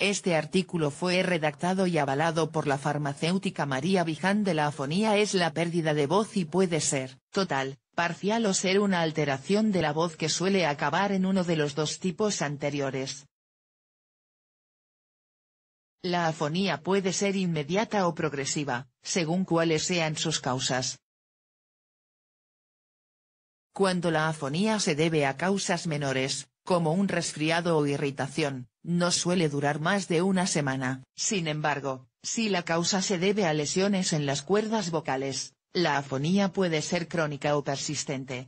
Este artículo fue redactado y avalado por la farmacéutica María Viján de la afonía es la pérdida de voz y puede ser, total, parcial o ser una alteración de la voz que suele acabar en uno de los dos tipos anteriores. La afonía puede ser inmediata o progresiva, según cuáles sean sus causas. Cuando la afonía se debe a causas menores, como un resfriado o irritación, no suele durar más de una semana. Sin embargo, si la causa se debe a lesiones en las cuerdas vocales, la afonía puede ser crónica o persistente.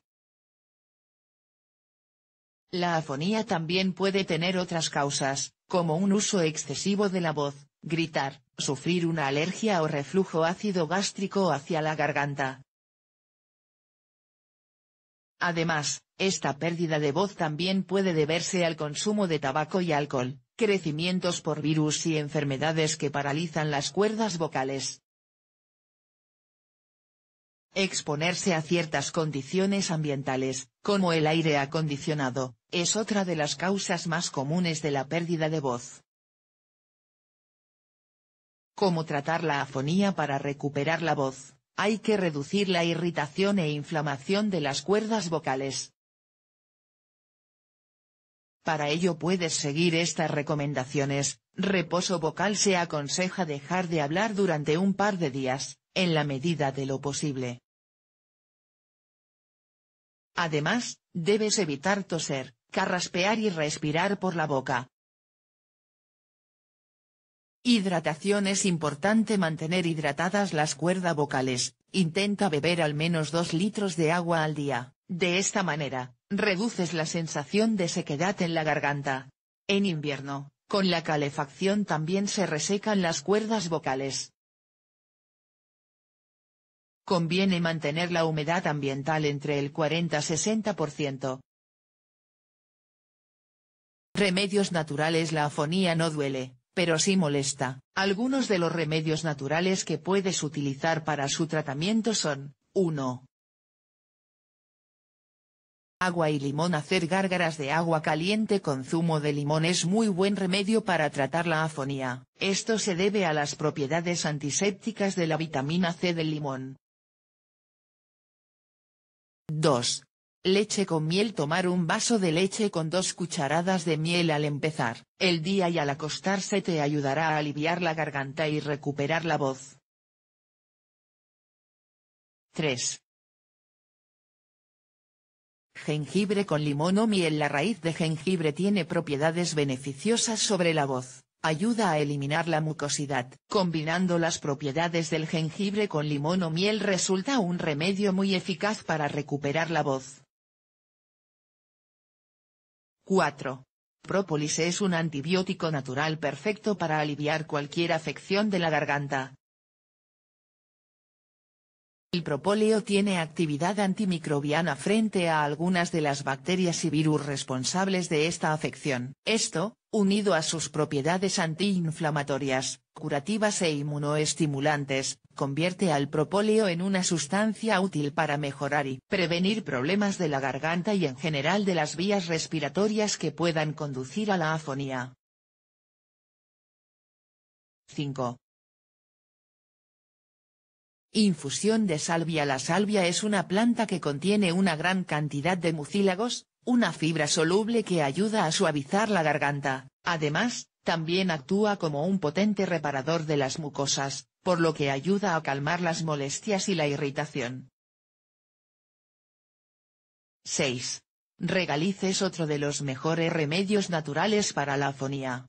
La afonía también puede tener otras causas, como un uso excesivo de la voz, gritar, sufrir una alergia o reflujo ácido gástrico hacia la garganta, Además, esta pérdida de voz también puede deberse al consumo de tabaco y alcohol, crecimientos por virus y enfermedades que paralizan las cuerdas vocales. Exponerse a ciertas condiciones ambientales, como el aire acondicionado, es otra de las causas más comunes de la pérdida de voz. Cómo tratar la afonía para recuperar la voz. Hay que reducir la irritación e inflamación de las cuerdas vocales. Para ello puedes seguir estas recomendaciones, reposo vocal se aconseja dejar de hablar durante un par de días, en la medida de lo posible. Además, debes evitar toser, carraspear y respirar por la boca, Hidratación Es importante mantener hidratadas las cuerdas vocales, intenta beber al menos 2 litros de agua al día, de esta manera, reduces la sensación de sequedad en la garganta. En invierno, con la calefacción también se resecan las cuerdas vocales. Conviene mantener la humedad ambiental entre el 40-60%. Remedios naturales La afonía no duele, pero si molesta. Algunos de los remedios naturales que puedes utilizar para su tratamiento son, 1. Agua y limón Hacer gárgaras de agua caliente con zumo de limón es muy buen remedio para tratar la afonía. Esto se debe a las propiedades antisépticas de la vitamina C del limón. 2. Leche con miel Tomar un vaso de leche con dos cucharadas de miel al empezar el día y al acostarse te ayudará a aliviar la garganta y recuperar la voz. 3. Jengibre con limón o miel La raíz de jengibre tiene propiedades beneficiosas sobre la voz, ayuda a eliminar la mucosidad. Combinando las propiedades del jengibre con limón o miel resulta un remedio muy eficaz para recuperar la voz. 4. Própolis es un antibiótico natural perfecto para aliviar cualquier afección de la garganta, el propóleo tiene actividad antimicrobiana frente a algunas de las bacterias y virus responsables de esta afección. Esto, unido a sus propiedades antiinflamatorias, curativas e inmunoestimulantes, convierte al propóleo en una sustancia útil para mejorar y prevenir problemas de la garganta y en general de las vías respiratorias que puedan conducir a la afonía. 5. Infusión de salvia La salvia es una planta que contiene una gran cantidad de mucílagos, una fibra soluble que ayuda a suavizar la garganta, además, también actúa como un potente reparador de las mucosas, por lo que ayuda a calmar las molestias y la irritación. 6. Regaliz es otro de los mejores remedios naturales para la afonía.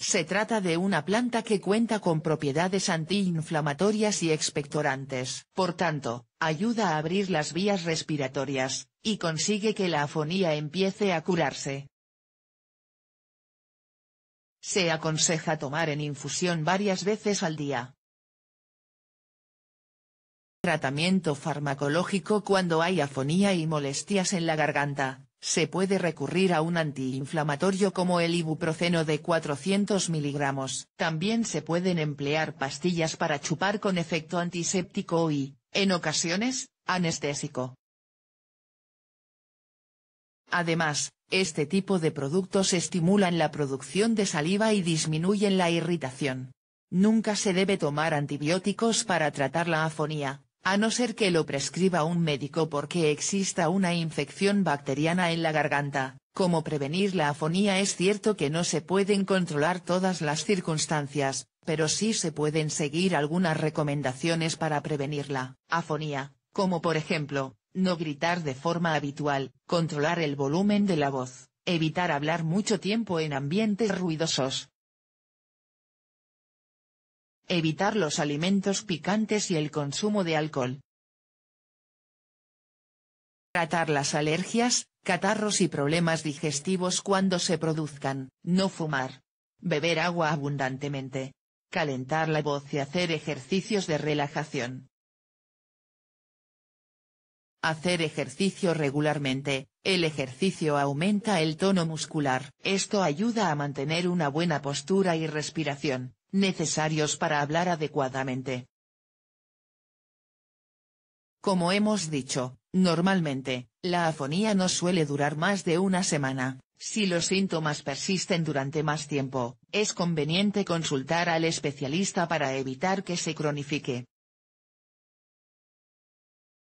Se trata de una planta que cuenta con propiedades antiinflamatorias y expectorantes. Por tanto, ayuda a abrir las vías respiratorias, y consigue que la afonía empiece a curarse. Se aconseja tomar en infusión varias veces al día. Tratamiento farmacológico cuando hay afonía y molestias en la garganta. Se puede recurrir a un antiinflamatorio como el ibuprofeno de 400 miligramos. También se pueden emplear pastillas para chupar con efecto antiséptico y, en ocasiones, anestésico. Además, este tipo de productos estimulan la producción de saliva y disminuyen la irritación. Nunca se debe tomar antibióticos para tratar la afonía, a no ser que lo prescriba un médico porque exista una infección bacteriana en la garganta. Como prevenir la afonía es cierto que no se pueden controlar todas las circunstancias, pero sí se pueden seguir algunas recomendaciones para prevenirla. Afonía, como por ejemplo, no gritar de forma habitual, controlar el volumen de la voz, evitar hablar mucho tiempo en ambientes ruidosos, Evitar los alimentos picantes y el consumo de alcohol. Tratar las alergias, catarros y problemas digestivos cuando se produzcan, no fumar. Beber agua abundantemente. Calentar la voz y hacer ejercicios de relajación. Hacer ejercicio regularmente, el ejercicio aumenta el tono muscular. Esto ayuda a mantener una buena postura y respiración, necesarios para hablar adecuadamente. Como hemos dicho, normalmente, la afonía no suele durar más de una semana. Si los síntomas persisten durante más tiempo, es conveniente consultar al especialista para evitar que se cronifique.